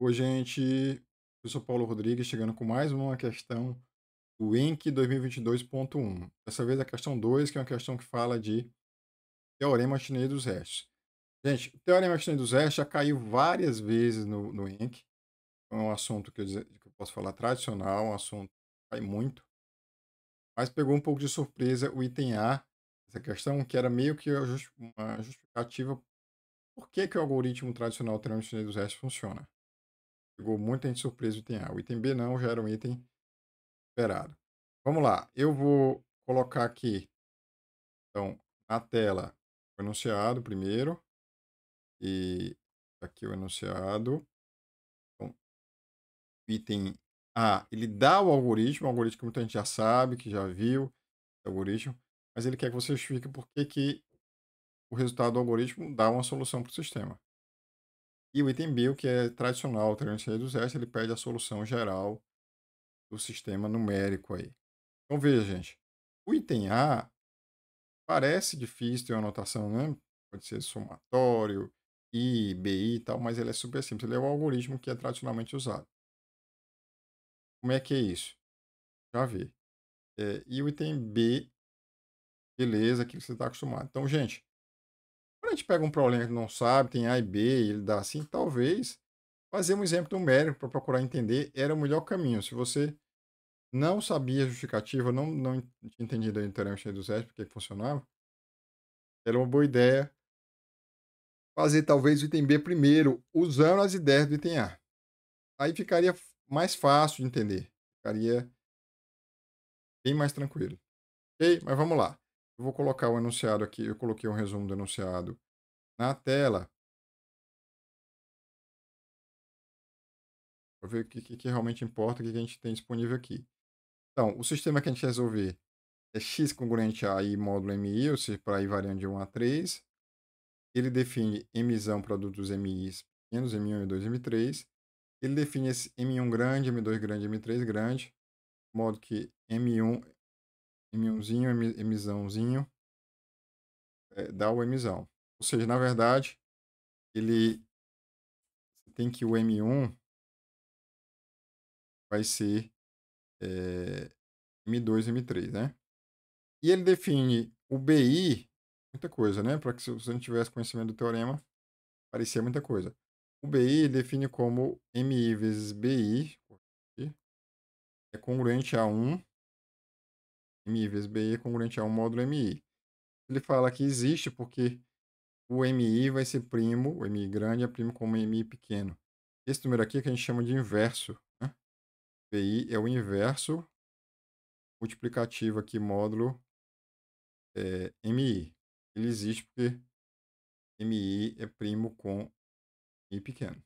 Oi gente, eu sou Paulo Rodrigues, chegando com mais uma questão do INC 2022.1. Dessa vez a questão 2, que é uma questão que fala de Teorema Chinês dos Restos. Gente, o Teorema Chinês dos Restos já caiu várias vezes no, no INC. É um assunto que eu, que eu posso falar tradicional, um assunto que cai muito. Mas pegou um pouco de surpresa o item A, essa questão que era meio que uma justificativa por que, que o algoritmo tradicional Teorema Chinês dos Restos funciona pegou muita gente surpresa o item A. O item B não, já era um item esperado. Vamos lá, eu vou colocar aqui, então, na tela o enunciado primeiro, e aqui o enunciado. Então, item A, ele dá o algoritmo, o algoritmo que muita gente já sabe, que já viu, algoritmo, mas ele quer que você explique por que o resultado do algoritmo dá uma solução para o sistema. E o item b que é tradicional, transferência dos S, ele pede a solução geral do sistema numérico aí. Então veja, gente, o item A parece difícil ter uma anotação, né? Pode ser somatório, I, BI e tal, mas ele é super simples. Ele é o algoritmo que é tradicionalmente usado. Como é que é isso? Já vi. É, e o item B, beleza, que você está acostumado. Então, gente, quando a gente pega um problema que não sabe, tem A e B, e ele dá assim, talvez fazer um exemplo numérico para procurar entender era o melhor caminho. Se você não sabia a justificativa, não, não tinha entendido o teorema cheio do Zé, porque funcionava, era uma boa ideia fazer talvez o item B primeiro, usando as ideias do item A. Aí ficaria mais fácil de entender, ficaria bem mais tranquilo. Ok? Mas vamos lá. Eu vou colocar o enunciado aqui, eu coloquei um resumo do enunciado na tela. Para ver o que, que, realmente importa, o que, que a gente tem disponível aqui. Então, o sistema que a gente resolver é x congruente a i módulo mi, ou seja, para i variando de 1 a 3. Ele define emissão produtos mi's pequenos, m1, m2, m3. Ele define esse m1 grande, m2 grande, m3 grande, de modo que m1 M1zinho, Mzãozinho, é, eh, dá o Mzão. Ou seja, na verdade, ele tem que o M1 vai ser é, M2, M3, né? E ele define o BI, muita coisa, né? Para que se você não tivesse conhecimento do teorema, parecia muita coisa. O BI define como MI vezes BI é congruente a 1 MI vezes BI é congruente a um módulo MI. Ele fala que existe porque o MI vai ser primo, o MI grande é primo como MI pequeno. Esse número aqui é que a gente chama de inverso. Né? BI é o inverso multiplicativo aqui, módulo é, MI. Ele existe porque MI é primo com MI pequeno.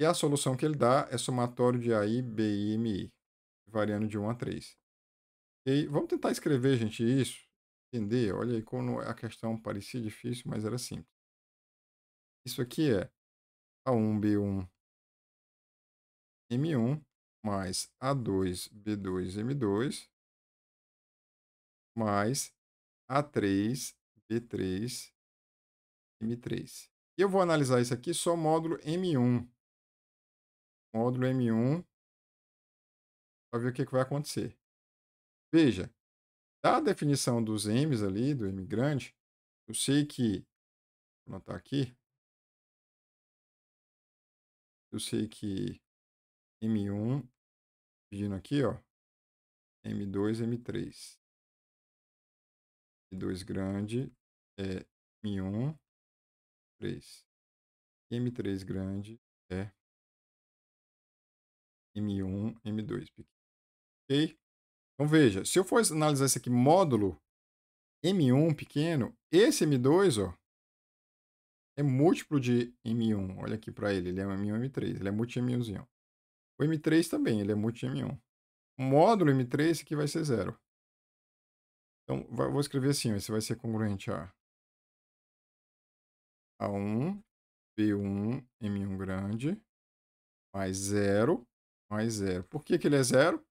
E a solução que ele dá é somatório de AI, BI e MI, variando de 1 a 3. E vamos tentar escrever, gente, isso. Entender, olha aí como é a questão parecia difícil, mas era simples. Isso aqui é A1, B1, M1, mais A2, B2, M2, mais A3, B3, M3. E eu vou analisar isso aqui só módulo M1. Módulo M1, para ver o que, que vai acontecer. Veja, da definição dos M's ali, do M grande, eu sei que. Vou anotar aqui. Eu sei que M1, dividindo aqui, ó, M2, M3. M2 grande é M1, 3. M3 grande é M1, M2 pequeno. Ok? Então veja, se eu for analisar esse aqui módulo M1 pequeno, esse M2 ó, é múltiplo de M1. Olha aqui para ele, ele é M1 M3, ele é multi-M1zinho. O M3 também, ele é multi-M1. O módulo M3 aqui vai ser zero. Então, vou escrever assim, esse vai ser congruente a A1, B1, M1 grande, mais zero, mais zero. Por que, que ele é zero?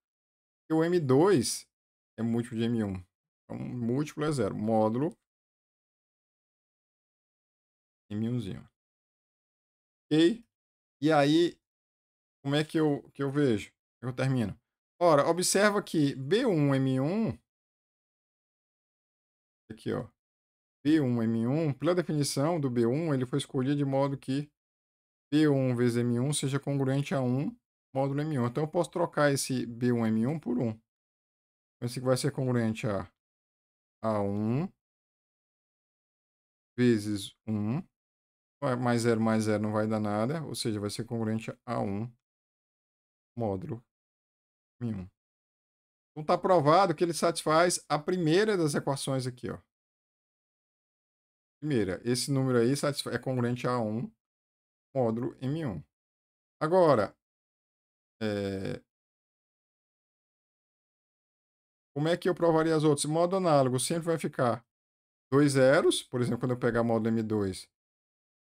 o M2 é múltiplo de M1. Então, múltiplo é zero. Módulo M1zinho. Ok? E aí, como é que eu, que eu vejo? Eu termino. Ora, observa que B1M1 aqui, ó. B1M1, pela definição do B1, ele foi escolhido de modo que B1 vezes M1 seja congruente a 1 módulo M1. Então eu posso trocar esse B1M1 por 1. Esse aqui vai ser congruente a A1 vezes 1. É mais 0 mais 0 não vai dar nada, ou seja, vai ser congruente a A1 módulo M1. Então está provado que ele satisfaz a primeira das equações aqui. Ó. Primeira, esse número aí é congruente a A1 módulo M1. Agora, é... Como é que eu provaria as outras? Modo análogo sempre vai ficar dois zeros. Por exemplo, quando eu pegar modo M2,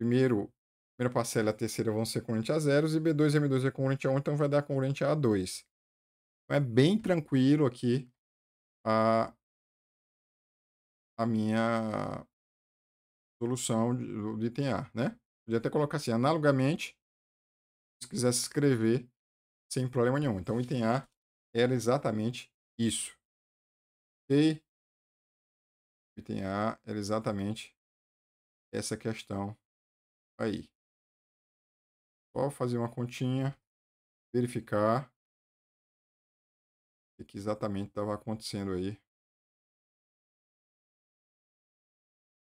primeiro, primeira parcela e a terceira vão ser congruentes a zeros, e B2 e M2 é congruente a 1, então vai dar congruente a 2. Então é bem tranquilo aqui a, a minha solução do item A, né? Podia até colocar assim, analogamente, se quisesse escrever sem problema nenhum. Então, o item A era exatamente isso. Ok? O item A era exatamente essa questão aí. Só fazer uma continha, verificar o que exatamente estava acontecendo aí.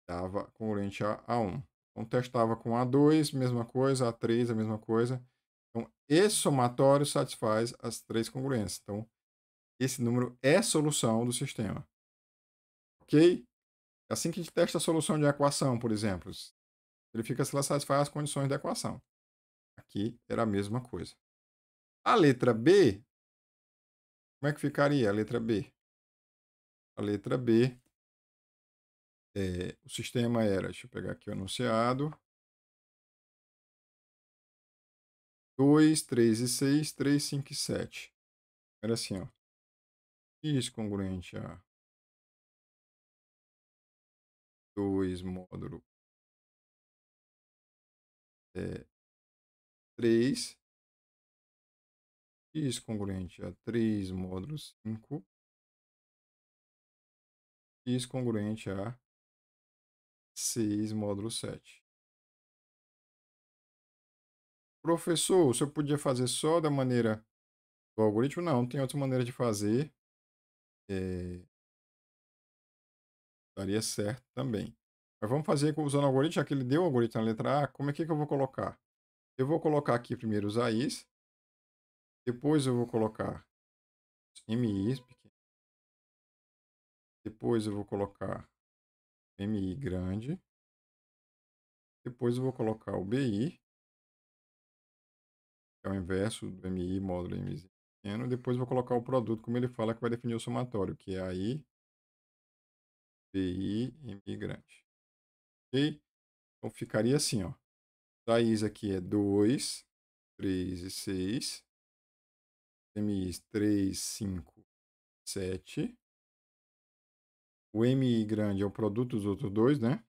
Estava com o A1. Então, testava com A2, mesma coisa, A3, a mesma coisa. Então, esse somatório satisfaz as três congruências. Então, esse número é solução do sistema. Ok? É assim que a gente testa a solução de equação, por exemplo. Verifica se ela satisfaz as condições da equação. Aqui era a mesma coisa. A letra B, como é que ficaria a letra B? A letra B, é, o sistema era, deixa eu pegar aqui o anunciado, 2, 3 e 6, 3, 5 e 7. Era assim, ó. X congruente a ah. 2 módulo é 3. X congruente a ah. 3 módulo 5. X congruente a ah. 6 módulo 7. Professor, o senhor podia fazer só da maneira do algoritmo? Não, tem outra maneira de fazer. É... Daria certo também. Mas vamos fazer usando o algoritmo, já que ele deu o algoritmo na letra A, como é que, é que eu vou colocar? Eu vou colocar aqui primeiro os AIs, depois eu vou colocar os MIs depois eu vou colocar MI grande, depois eu vou colocar o BI, é o inverso do MI, módulo MI pequeno, e depois vou colocar o produto, como ele fala, que vai definir o somatório, que é aí BI MI grande. Ok? Então ficaria assim, ó. Thaís aqui é 2, 3 e 6. MI 3, 5, 7. O MI grande é o produto dos outros dois, né?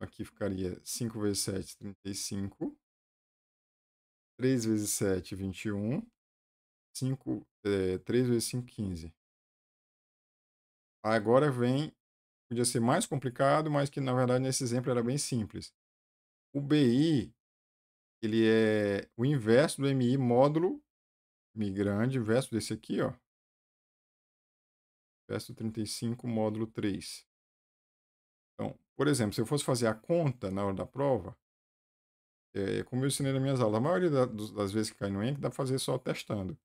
Aqui ficaria 5 vezes 7, 35. 3 vezes 7, 21. 5, é, 3 vezes 5, 15. Agora vem, podia ser mais complicado, mas que na verdade nesse exemplo era bem simples. O BI, ele é o inverso do MI módulo Mi grande, inverso desse aqui, ó. Verso 35, módulo 3. Então, por exemplo, se eu fosse fazer a conta na hora da prova, é, é, como eu ensinei nas minhas aulas, a maioria da, das vezes que cai no Enki dá para fazer só testando.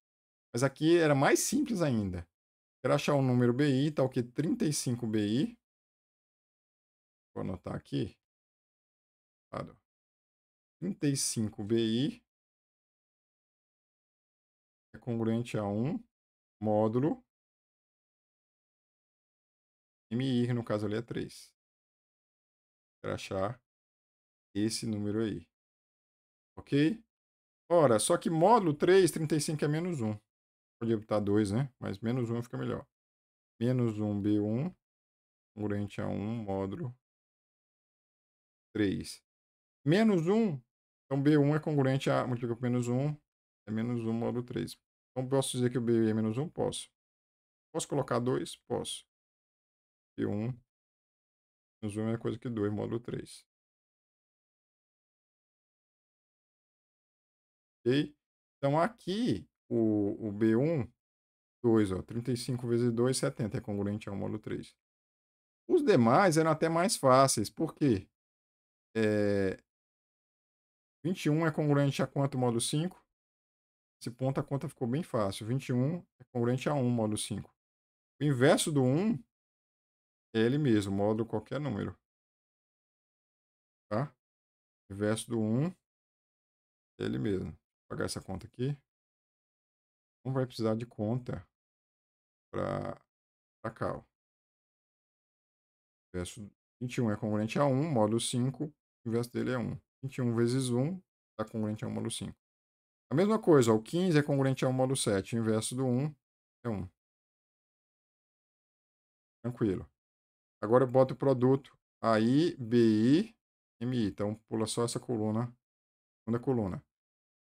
Mas aqui era mais simples ainda. Quero achar um número BI, tal que 35 BI. Vou anotar aqui. 35 BI é congruente a 1 módulo MI, no caso ali é 3. Para achar esse número aí. Ok? Ora, só que módulo 3, 35 é menos 1. Podia botar 2, né? Mas menos 1 fica melhor. Menos 1, B1, congruente a 1, módulo 3. Menos 1, então B1 é congruente a, multiplica por menos 1, é menos 1 módulo 3. Então posso dizer que o B é menos 1? Posso. Posso colocar 2? Posso. B1 menos 1 é a mesma coisa que 2, módulo 3. Então, aqui, o, o B1, 2, ó, 35 vezes 2, 70, é congruente ao módulo 3. Os demais eram até mais fáceis, por quê? É... Eh, 21 é congruente a quanto módulo 5? Esse ponto a conta ficou bem fácil. 21 é congruente a 1 módulo 5. O inverso do 1 é ele mesmo, módulo qualquer número. Tá? O inverso do 1 é ele mesmo. Pagar essa conta aqui. Não vai precisar de conta para cá. Ó. Verso 21 é congruente a 1, módulo 5, o inverso dele é 1. 21 vezes 1 está congruente a 1 módulo 5. A mesma coisa, ó, o 15 é congruente a 1 módulo 7, o inverso do 1 é 1. Tranquilo. Agora eu boto o produto AI, BI, MI. Então pula só essa coluna, segunda coluna.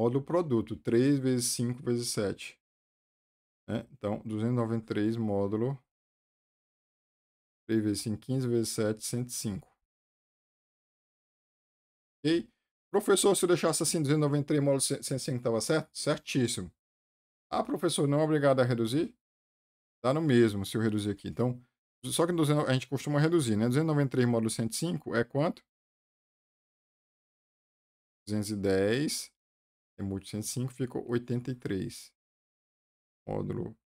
Roda o produto, 3 vezes 5 vezes 7. Né? Então, 293 módulo. 3 vezes 5, 15 vezes 7, 105. Ok? Professor, se eu deixasse assim 293 módulo 105, estava certo? Certíssimo. Ah, professor, não é obrigado a reduzir? Está no mesmo se eu reduzir aqui. Então, só que 200, a gente costuma reduzir, né? 293 módulo 105 é quanto? 210 temos 105 ficou 83. Módulo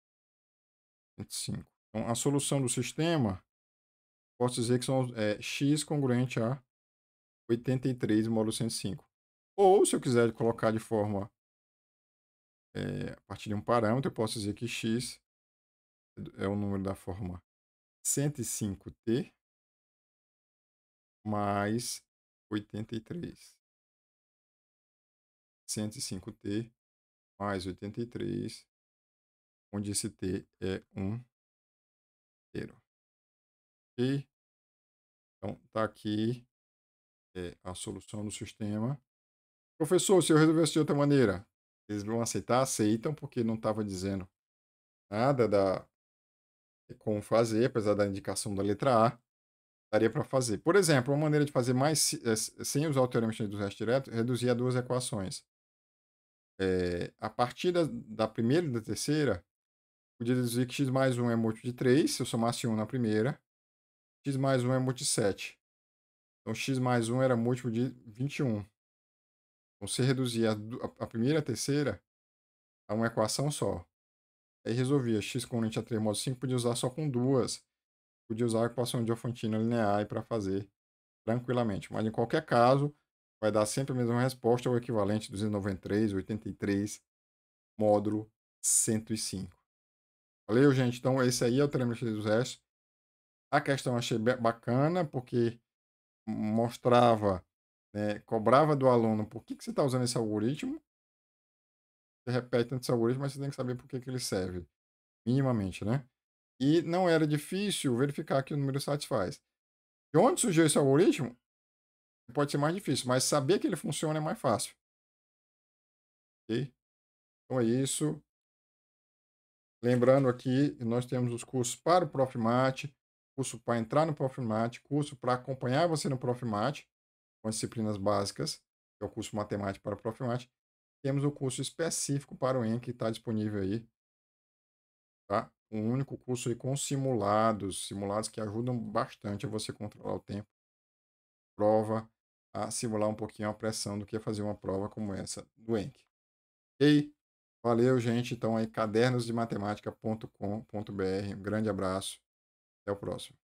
105. Então, a solução do sistema, posso dizer que são, é, x congruente a 83 módulo 105. Ou, se eu quiser colocar de forma é, a partir de um parâmetro, eu posso dizer que x é o número da forma 105t mais 83. 105t mais 83, onde esse t é 1 inteiro. Ok? Então, está aqui é, a solução do sistema. Professor, se eu resolvesse de outra maneira, eles vão aceitar? Aceitam, porque não estava dizendo nada da é, como fazer, apesar da indicação da letra A, daria para fazer. Por exemplo, uma maneira de fazer mais, é, sem usar o teorema de dos restos diretos, reduzir a duas equações é, a partir da, da, primeira e da terceira, podia deduzir que x mais 1 é múltiplo de 3, se eu somasse 1 na primeira, x mais 1 é múltiplo de 7. Então, x mais 1 era múltiplo de 21. Então, você reduzia a, primeira e a terceira a tá uma equação só. Aí resolvia x componente a 3 modo 5, podia usar só com duas. Podia usar a equação de Diofantina linear para fazer tranquilamente. Mas, em qualquer caso, vai dar sempre a mesma resposta, é o equivalente 293, 83, módulo 105. Valeu, gente? Então, esse aí é o Teorema dos Restos. A questão achei bacana, porque mostrava, né, cobrava do aluno por que, que você está usando esse algoritmo. Você repete tanto esse algoritmo, mas você tem que saber por que, que ele serve, minimamente, né? E não era difícil verificar que o número satisfaz. De onde surgiu esse algoritmo? pode ser mais difícil, mas saber que ele funciona é mais fácil. Ok? Então é isso. Lembrando aqui, nós temos os cursos para o ProfMat curso para entrar no ProfMat curso para acompanhar você no ProfMat com as disciplinas básicas, que é o curso Matemática para o ProfMat Temos o curso específico para o EN, que está disponível aí, tá? Um único curso aí com simulados, simulados que ajudam bastante a você controlar o tempo prova, a simular um pouquinho a pressão do que fazer uma prova como essa do Enki. Ok? Valeu, gente. Então aí, cadernosdematematica.com.br. Um grande abraço. Até o próximo.